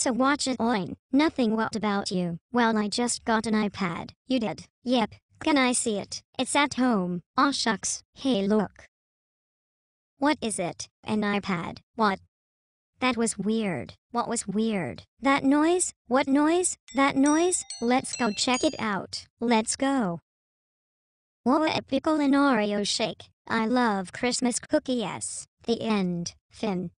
So watch it oin. Nothing what about you. Well I just got an iPad. You did? Yep. Can I see it? It's at home. Aw shucks. Hey look. What is it? An iPad. What? That was weird. What was weird? That noise? What noise? That noise? Let's go check it out. Let's go. a pickle and Oreo shake. I love Christmas cookies. The end. Fin.